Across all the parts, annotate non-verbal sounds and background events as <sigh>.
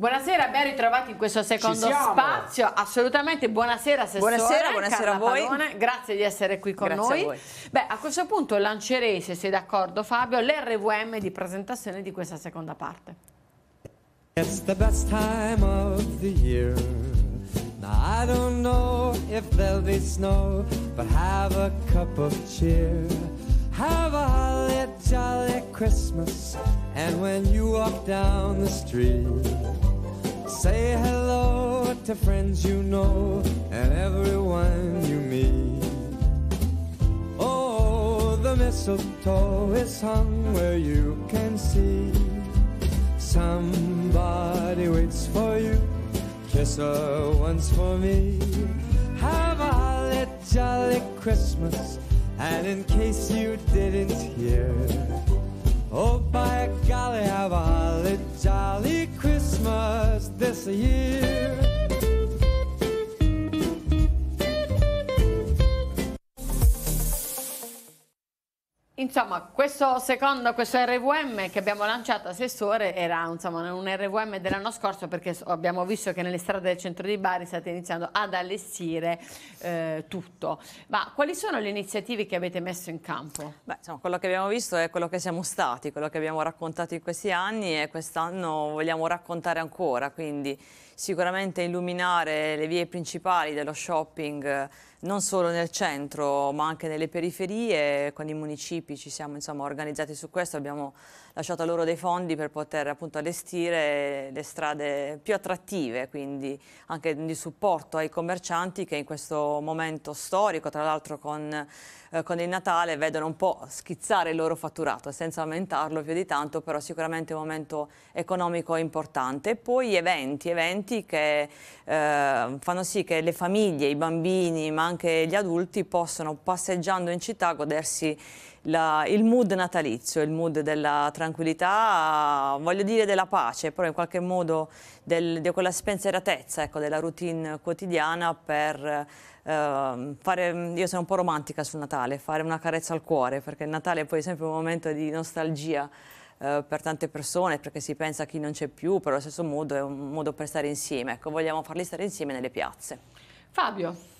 Buonasera, ben ritrovati in questo secondo spazio. Assolutamente, buonasera Sessore. Buonasera, buonasera a voi. Palone. Grazie di essere qui con Grazie noi. A Beh, a questo punto lancerei, se sei d'accordo Fabio, l'RVM di presentazione di questa seconda parte. It's the best time of the year. Now I don't know if there'll be snow, but have a cup of cheer. Have a holly jolly Christmas, and when you walk down the street. Say hello to friends you know and everyone you meet. Oh, the mistletoe is hung where you can see. Somebody waits for you. Kiss her once for me. Have a holly jolly Christmas. And in case you didn't hear, Oh, by golly, have a holly jolly Christmas this year. Insomma, questo secondo, questo RVM che abbiamo lanciato, Assessore, era insomma, un RVM dell'anno scorso perché abbiamo visto che nelle strade del centro di Bari state iniziando ad allestire eh, tutto. Ma quali sono le iniziative che avete messo in campo? Beh, insomma, quello che abbiamo visto è quello che siamo stati, quello che abbiamo raccontato in questi anni e quest'anno vogliamo raccontare ancora, quindi sicuramente illuminare le vie principali dello shopping non solo nel centro ma anche nelle periferie, con i municipi ci siamo insomma, organizzati su questo, abbiamo lasciato loro dei fondi per poter appunto allestire le strade più attrattive, quindi anche di supporto ai commercianti che in questo momento storico, tra l'altro con eh, con il Natale vedono un po' schizzare il loro fatturato, senza aumentarlo più di tanto, però sicuramente un momento economico importante. Poi eventi, eventi che eh, fanno sì che le famiglie, i bambini, ma anche gli adulti possano passeggiando in città godersi la, il mood natalizio, il mood della tranquillità, voglio dire della pace, però in qualche modo del, di quella spensieratezza ecco, della routine quotidiana per eh, fare, io sono un po' romantica sul Natale, fare una carezza al cuore, perché il Natale è poi sempre un momento di nostalgia eh, per tante persone, perché si pensa a chi non c'è più, però allo stesso modo è un modo per stare insieme, ecco, vogliamo farli stare insieme nelle piazze. Fabio.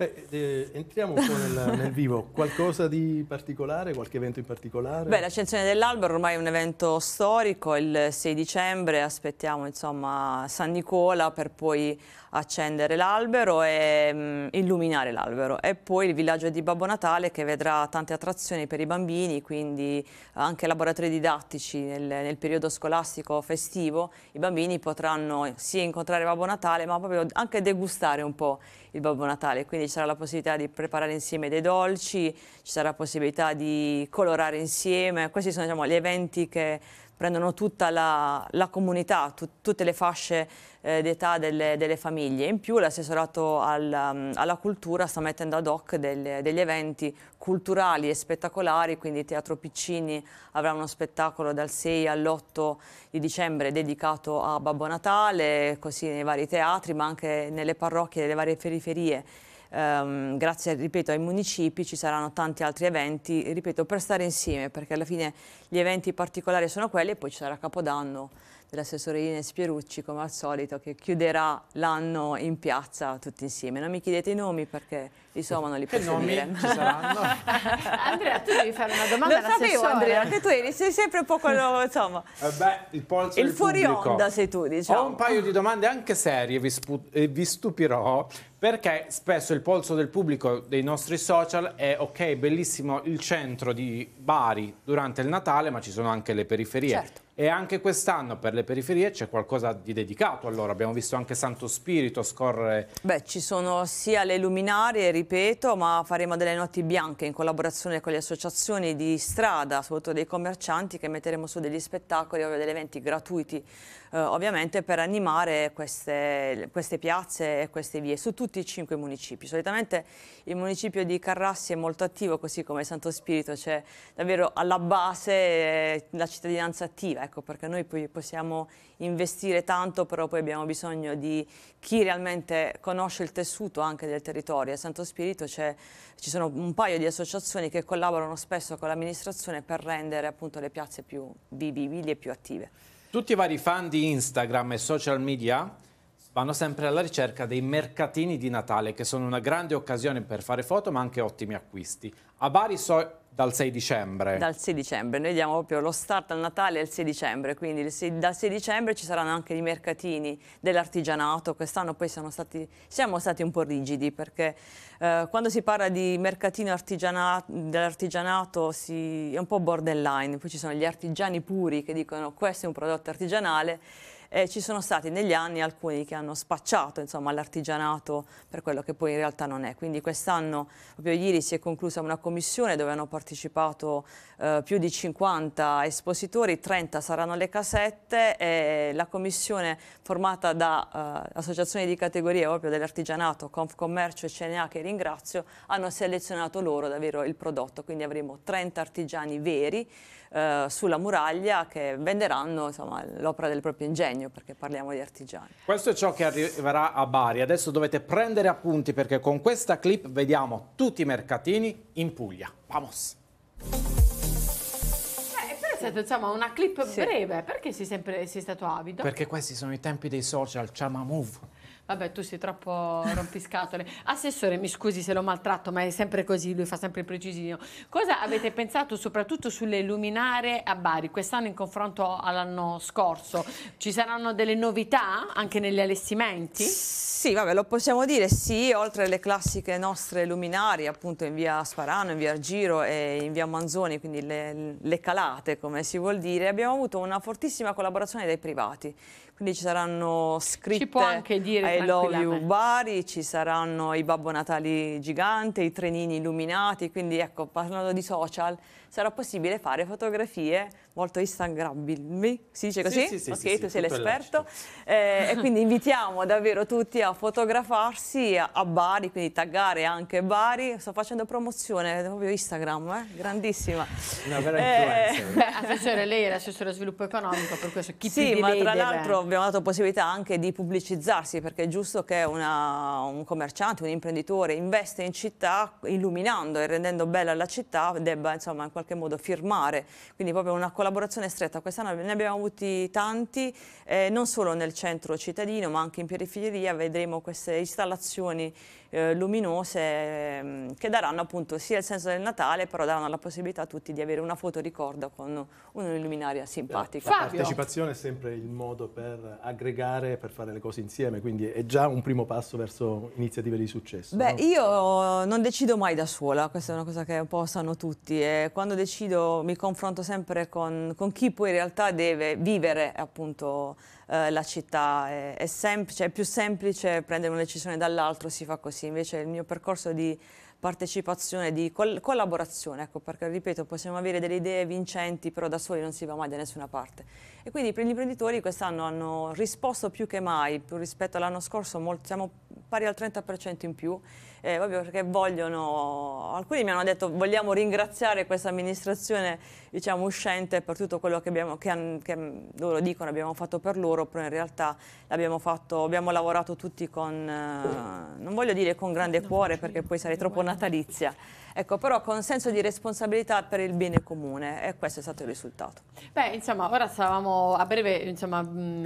Eh, eh, entriamo un po' nel, nel, vivo, qualcosa di particolare, qualche evento in particolare? Beh, l'accensione dell'albero ormai è un evento storico, il 6 dicembre aspettiamo insomma, San Nicola per poi accendere l'albero e mh, mm, illuminare l'albero e poi il villaggio di Babbo Natale che vedrà tante attrazioni per i bambini, quindi anche laboratori didattici nel, nel periodo scolastico festivo, i bambini potranno sia incontrare Babbo Natale ma proprio anche degustare un po' il Babbo Natale, quindi ci sarà la possibilità di preparare insieme dei dolci, ci sarà la possibilità di colorare insieme, questi sono diciamo, gli eventi che prendono tutta la, la comunità, tut, tutte le fasce eh, d'età delle, delle, famiglie. In più l'assessorato al, mm, alla cultura sta mettendo ad hoc del, degli eventi culturali e spettacolari, quindi Teatro Piccini avrà uno spettacolo dal 6 all'8 di dicembre dedicato a Babbo Natale, così nei vari teatri, ma anche nelle parrocchie delle varie periferie ehm, grazie ripeto, ai municipi ci saranno tanti altri eventi, ripeto, per stare insieme, perché alla fine gli eventi particolari sono quelli e poi ci sarà Capodanno dell'assessore Ines Pierucci, come al solito, che chiuderà l'anno in piazza tutti insieme. Non mi chiedete i nomi perché insomma non li posso nomi dire. Ci <laughs> Andrea, tu devi fare una domanda Lo sapevo Andrea, che tu eri, sei sempre un po' quello, insomma. <laughs> Eh beh, il polso Il fuori onda sei tu, diciamo. Ho un paio di domande anche serie, vi, e eh, vi stupirò, perché spesso il polso del pubblico dei nostri social è ok, bellissimo il centro di Bari durante il Natale, ma ci sono anche le periferie. Certo. E anche quest'anno per le periferie c'è qualcosa di dedicato. Allora abbiamo visto anche Santo Spirito scorrere. Beh, ci sono sia le luminarie, ripeto, ma faremo delle notti bianche in collaborazione con le associazioni di strada, soprattutto dei commercianti, che metteremo su degli spettacoli o degli eventi gratuiti, eh, ovviamente per animare queste, queste piazze e queste vie su tutti i cinque municipi. Solitamente il municipio di Carrassi è molto attivo, così come Santo Spirito, c'è cioè, davvero alla base eh, la cittadinanza attiva ecco, perché noi poi possiamo investire tanto, però poi abbiamo bisogno di chi realmente conosce il tessuto anche del territorio. A Santo Spirito ci sono un paio di associazioni che collaborano spesso con l'amministrazione per rendere appunto le piazze più vivibili e più attive. Tutti i vari fan di Instagram e social media vanno sempre alla ricerca dei mercatini di Natale che sono una grande occasione per fare foto ma anche ottimi acquisti. A Bari so dal 6 dicembre. Dal 6 dicembre, noi diamo proprio lo start al Natale il 6 dicembre, quindi 6, dal 6 dicembre ci saranno anche i mercatini dell'artigianato, quest'anno poi stati, siamo stati un po' rigidi perché eh, quando si parla di mercatino dell'artigianato è un po' borderline, poi ci sono gli artigiani puri che dicono questo è un prodotto artigianale, eh, ci sono stati negli anni alcuni che hanno spacciato l'artigianato per quello che poi in realtà non è. Quindi quest'anno, proprio ieri, si è conclusa una commissione dove hanno partecipato eh, più di 50 espositori, 30 saranno le casette e la commissione formata da eh, associazioni di categoria proprio dell'artigianato, Confcommercio e CNA che ringrazio, hanno selezionato loro davvero il prodotto, quindi avremo 30 artigiani veri eh, sulla muraglia che venderanno l'opera del proprio ingegno, perché parliamo di artigiani. Questo è ciò che arriverà a Bari. Adesso dovete prendere appunti perché con questa clip vediamo tutti i mercatini in Puglia. Vamos! Eh, stata insomma una clip sì. breve, perché sei sempre sei stato avido? Perché questi sono i tempi dei social, ciao move. Vabbè, tu sei troppo rompiscatole. <laughs> Assessore, mi scusi se lo maltratto, ma è sempre così, lui fa sempre il precisino. Cosa avete pensato soprattutto sulle luminare a Bari quest'anno in confronto all'anno scorso? Ci saranno delle novità anche negli allestimenti? Sì, vabbè, lo possiamo dire, sì, oltre alle classiche nostre luminari, appunto in via Sparano, in via Argiro e in via Manzoni, quindi le, le calate, come si vuol dire, abbiamo avuto una fortissima collaborazione dai privati quindi ci saranno scritte ci può anche dire I love you Bari, ci saranno i Babbo Natali giganti, i trenini illuminati, quindi ecco, parlando di social sarà possibile fare fotografie molto instagrammabili, si dice così? Sì, sì, sì ok, tu sei l'esperto. Eh, e <laughs> quindi invitiamo davvero tutti a fotografarsi a, a, Bari, quindi taggare anche Bari. Sto facendo promozione proprio Instagram, eh? grandissima. Una vera eh, influenza. Assessore, lei è l'assessore sviluppo economico, per questo chi Sì, ma tra l'altro abbiamo dato possibilità anche di pubblicizzarsi, perché è giusto che una, un commerciante, un imprenditore investe in città illuminando e rendendo bella la città, debba insomma in qualche modo firmare, quindi proprio una collaborazione stretta. Quest'anno ne abbiamo avuti tanti, eh, non solo nel centro cittadino ma anche in periferia, vedremo queste installazioni eh, luminose ehm, che daranno appunto sia il senso del Natale, però daranno la possibilità a tutti di avere una foto ricordo con un'illuminaria simpatica. La Fabio. partecipazione è sempre il modo per aggregare, per fare le cose insieme, quindi è già un primo passo verso iniziative di successo. Beh, no? io non decido mai da sola, questa è una cosa che un po' sanno tutti e quando decido mi confronto sempre con, con chi poi in realtà deve vivere appunto eh, la città. È, è, semplice, cioè, è più semplice prendere una decisione dall'altro, si fa così percorsi, invece il mio percorso di partecipazione, di col collaborazione, ecco, perché ripeto, possiamo avere delle idee vincenti, però da soli non si va mai da nessuna parte. E quindi gli imprenditori quest'anno hanno risposto più che mai, più rispetto all'anno scorso, molto, siamo pari al 30% in più, eh, proprio perché vogliono, alcuni mi hanno detto vogliamo ringraziare questa amministrazione diciamo, uscente per tutto quello che, abbiamo, che, che loro dicono abbiamo fatto per loro, però in realtà fatto, abbiamo lavorato tutti con, eh, non voglio dire con grande cuore perché poi sarei troppo natalizia, ecco, però con senso di responsabilità per il bene comune e questo è stato il risultato. Beh, insomma, ora stavamo, a breve insomma,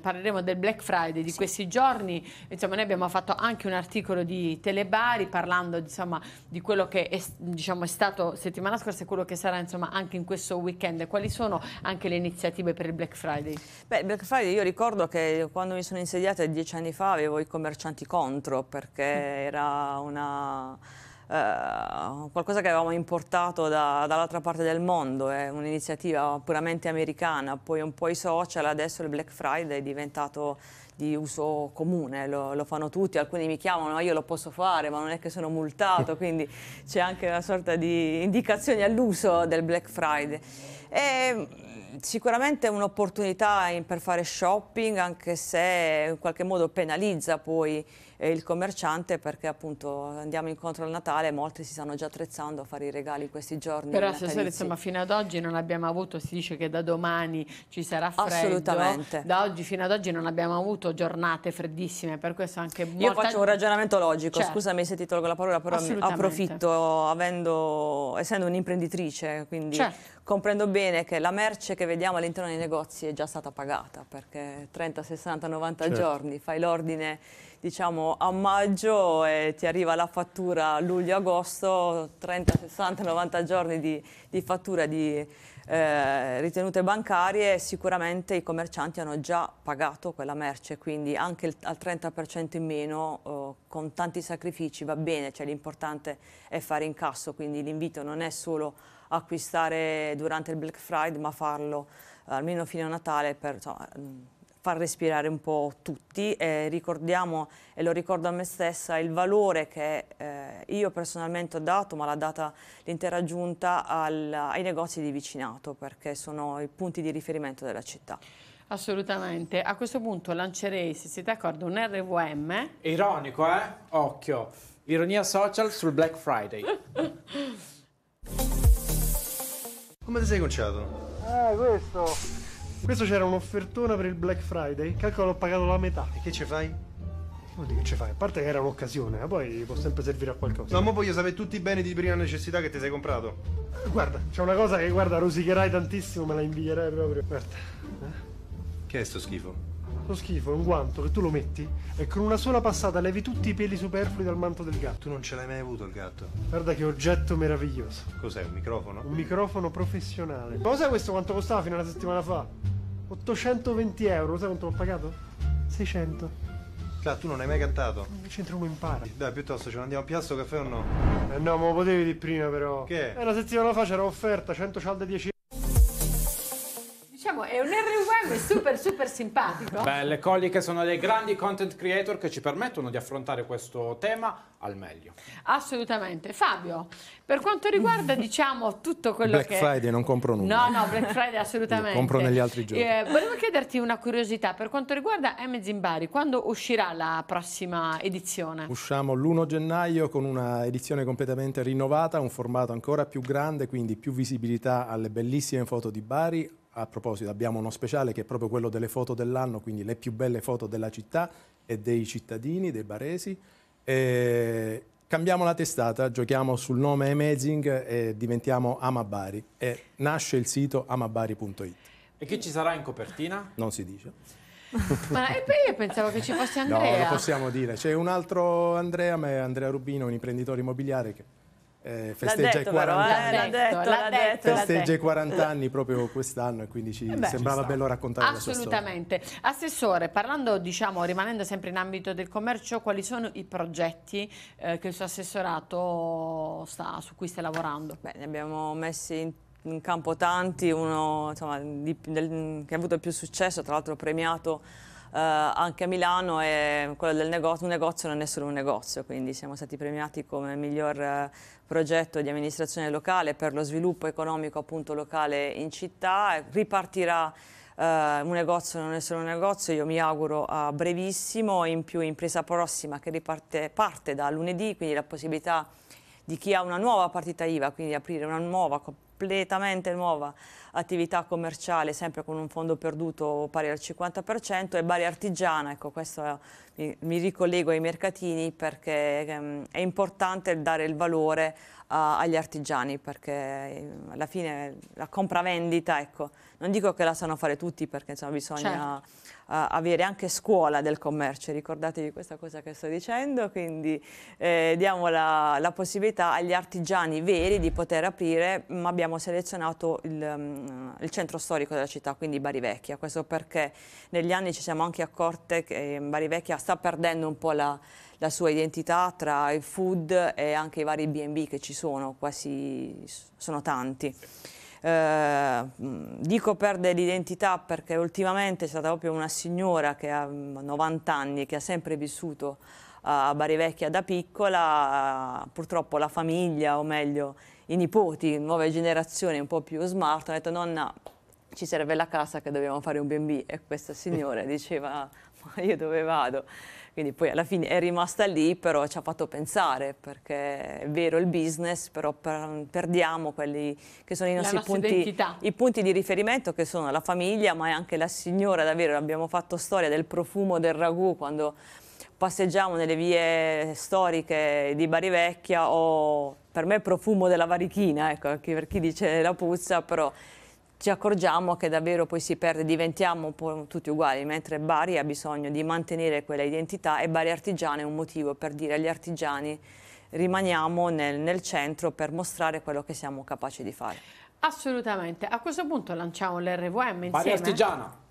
parleremo del Black Friday di sì. questi giorni, insomma, noi abbiamo fatto anche anche un articolo di Telebari parlando insomma, di quello che è, diciamo, è, stato settimana scorsa e quello che sarà insomma, anche in questo weekend. Quali sono anche le iniziative per il Black Friday? Beh, il Black Friday io ricordo che quando mi sono insediata dieci anni fa avevo i commercianti contro perché mm. era una... Uh, qualcosa che avevamo importato da, dall'altra parte del mondo, è eh, un'iniziativa puramente americana, poi un po' i social, adesso il Black Friday è diventato di uso comune, lo, lo, fanno tutti, alcuni mi chiamano, ah, io lo posso fare, ma non è che sono multato, <laughs> quindi c'è anche una sorta di indicazione all'uso del Black Friday. E ehm, sicuramente è un'opportunità per fare shopping, anche se in qualche modo penalizza poi eh, il commerciante perché appunto andiamo incontro al Natale e molti si stanno già attrezzando a fare i regali in questi giorni. Però stasera insomma fino ad oggi non abbiamo avuto, si dice che da domani ci sarà freddo. Assolutamente. Da oggi fino ad oggi non abbiamo avuto giornate freddissime, per questo anche molta... Io faccio un ragionamento logico, certo. scusami se ti tolgo la parola, però approfitto avendo, essendo un'imprenditrice, quindi certo comprendo bene che la merce che vediamo all'interno dei negozi è già stata pagata perché 30, 60, 90 certo. giorni, fai l'ordine diciamo a maggio e ti arriva la fattura luglio-agosto, 30, 60, 90 giorni di, di fattura di eh, ritenute bancarie, sicuramente i commercianti hanno già pagato quella merce, quindi anche il, al 30% in meno oh, con tanti sacrifici va bene, cioè l'importante è fare incasso, quindi l'invito non è solo acquistare durante il Black Friday, ma farlo eh, almeno fino a Natale per insomma, mm, far respirare un po' tutti e ricordiamo, e lo ricordo a me stessa, il valore che eh, io personalmente ho dato, ma l'ha data l'intera giunta, al, ai negozi di vicinato, perché sono i punti di riferimento della città. Assolutamente. A questo punto lancerei, se siete d'accordo, un RVM. Ironico, eh? Occhio. Ironia social sul Black Friday. <laughs> Come ti sei conciato? Eh, questo. Questo c'era un'offertona per il Black Friday. Calcolo, ho pagato la metà. E che ci fai? Che vuol che ci fai? A parte che era un'occasione, ma eh, poi può sempre servire a qualcosa. No, ma voglio sapere tutti i beni di prima necessità che ti sei comprato. Eh, guarda, c'è una cosa che, guarda, rosicherai tantissimo, me la invidierai proprio. Guarda. Eh? Che è sto schifo? Lo schifo è un guanto che tu lo metti e con una sola passata levi tutti i peli superflui dal manto del gatto. Tu non ce l'hai mai avuto il gatto? Guarda che oggetto meraviglioso. Cos'è, un microfono? Un microfono professionale. Ma Cos'è questo? Quanto costava fino a una settimana fa? 820 euro, lo sai quanto l'ho pagato? 600. Cioè, tu non hai mai cantato? Che c'entra uno impara? Dai, piuttosto ce ne andiamo a Piazzo Caffè o no? Eh no, me lo potevi di prima però. Che? Eh, una settimana fa c'era offerta 100 cialde 10 diciamo è un RUM super super simpatico. Beh, le coliche sono dei grandi content creator che ci permettono di affrontare questo tema al meglio. Assolutamente. Fabio, per quanto riguarda <laughs> diciamo tutto quello Black che... Black Friday non compro nulla. No, no, Black Friday assolutamente. Io compro negli altri giorni. Eh, volevo chiederti una curiosità, per quanto riguarda M Zimbari, quando uscirà la prossima edizione? Usciamo l'1 gennaio con una edizione completamente rinnovata, un formato ancora più grande, quindi più visibilità alle bellissime foto di Bari, a proposito abbiamo uno speciale che è proprio quello delle foto dell'anno, quindi le più belle foto della città e dei cittadini, dei baresi. E cambiamo la testata, giochiamo sul nome Amazing e diventiamo Amabari. E nasce il sito amabari.it. E chi ci sarà in copertina? Non si dice. ma io pensavo che ci fosse Andrea. No, lo possiamo dire. C'è un altro Andrea, ma è Andrea Rubino, un imprenditore immobiliare che eh, festeggia, i 40, eh, 40 anni proprio quest'anno e quindi ci Beh, sembrava ci bello raccontare assolutamente. Assessore, parlando diciamo rimanendo sempre in ambito del commercio quali sono i progetti eh, che il suo assessorato sta, su cui sta lavorando? Beh, ne abbiamo messi in in campo tanti, uno insomma, di, del, che ha avuto più successo, tra l'altro premiato eh, anche a Milano e quello del negozio, un negozio non è solo un negozio, quindi siamo stati premiati come miglior eh, progetto di amministrazione locale per lo sviluppo economico appunto locale in città, ripartirà Uh, un negozio non è solo un negozio, io mi auguro a brevissimo, in più impresa prossima che riparte, parte da lunedì, quindi la possibilità di chi ha una nuova partita IVA, quindi aprire una nuova completamente nuova attività commerciale, sempre con un fondo perduto pari al 50%, e Bari Artigiana, ecco questo mi, mi ricollego ai mercatini perché ehm, è importante dare il valore a, agli artigiani perché ehm, alla fine la compravendita, ecco, non dico che la sanno fare tutti perché insomma, bisogna certo. uh, avere anche scuola del commercio, ricordatevi questa cosa che sto dicendo, quindi eh, diamo la, la possibilità agli artigiani veri di poter aprire, ma abbiamo abbiamo selezionato il, mm, il centro storico della città, quindi Barivecchia. Questo perché negli anni ci siamo anche accorte che mm, Barivecchia sta perdendo un po' la, la sua identità tra il food e anche i vari B&B che ci sono, quasi sono tanti. Eh, mm, dico perde l'identità perché ultimamente è stata proprio una signora che ha 90 anni, che ha sempre vissuto a Barivecchia da piccola, purtroppo la famiglia, o meglio i nipoti, nuove generazioni un po' più smart, hanno detto nonna ci serve la casa che dobbiamo fare un B&B e questa signora <laughs> diceva ma io dove vado? Quindi poi alla fine è rimasta lì, però ci ha fatto pensare, perché è vero il business, però per, perdiamo quelli che sono i nostri punti, i punti, di riferimento, che sono la famiglia, ma è anche la signora, davvero, abbiamo fatto storia del profumo del ragù quando passeggiamo nelle vie storiche di Bari Vecchia o per me profumo della varichina, ecco, anche per chi dice la puzza, però ci accorgiamo che davvero poi si perde, diventiamo un tutti uguali, mentre Bari ha bisogno di mantenere quella identità e Bari Artigiana è un motivo per dire agli artigiani rimaniamo nel, nel centro per mostrare quello che siamo capaci di fare. Assolutamente, a questo punto lanciamo l'RVM insieme. Bari Artigiana!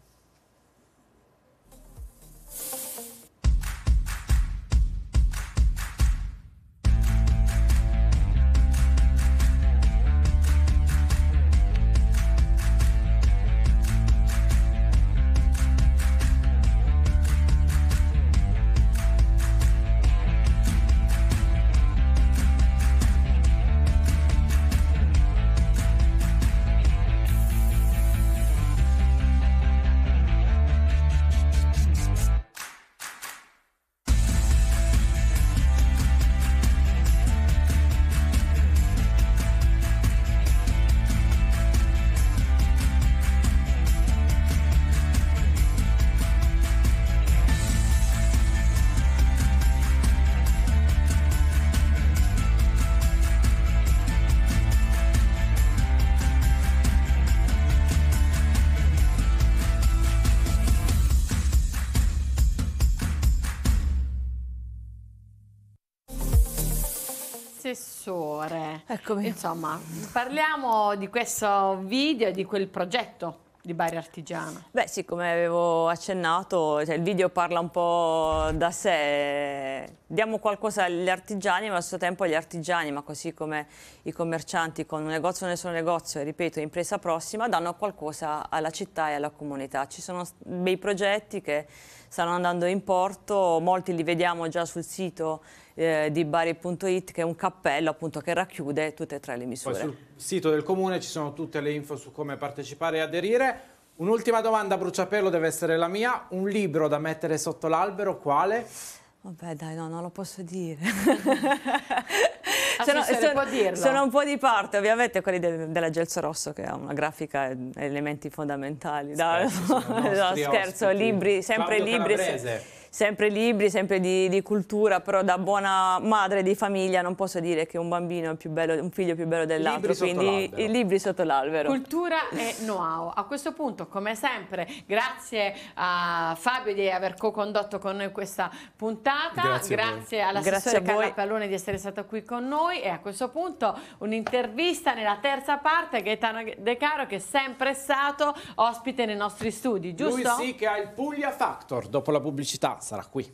professore. Eccomi. Insomma, parliamo di questo video, e di quel progetto di Bari Artigiana. Beh sì, avevo accennato, cioè, il video parla un po' da sé, diamo qualcosa agli artigiani ma allo stesso tempo agli artigiani, ma così come i commercianti con un negozio nel suo negozio, ripeto, impresa prossima, danno qualcosa alla città e alla comunità. Ci sono dei progetti che stanno andando in porto, molti li vediamo già sul sito eh, di bari.it che è un cappello appunto che racchiude tutte e tre le misure. Poi sul sito del comune ci sono tutte le info su come partecipare e aderire. Un'ultima domanda, Bruciapelo, deve essere la mia. Un libro da mettere sotto l'albero, quale? Vabbè dai, no, non lo posso dire. <laughs> <laughs> ah, sono, può dirlo. sono, un po' di parte, ovviamente quelli de, della Gelso Rosso che ha una grafica e elementi fondamentali. Scherzo, <laughs> no, scherzo libri, sempre Claudio libri sempre libri, sempre di, di, cultura, però da buona madre di famiglia non posso dire che un bambino è più bello, un figlio è più bello dell'altro, quindi i libri sotto l'albero. Cultura e know-how. A questo punto, come sempre, grazie a Fabio di aver co-condotto con noi questa puntata, grazie, grazie all'assessore Carla Pallone di essere stato qui con noi e a questo punto un'intervista nella terza parte a Gaetano De Caro che è sempre stato ospite nei nostri studi, giusto? Lui sì che ha il Puglia Factor dopo la pubblicità. sarà qui.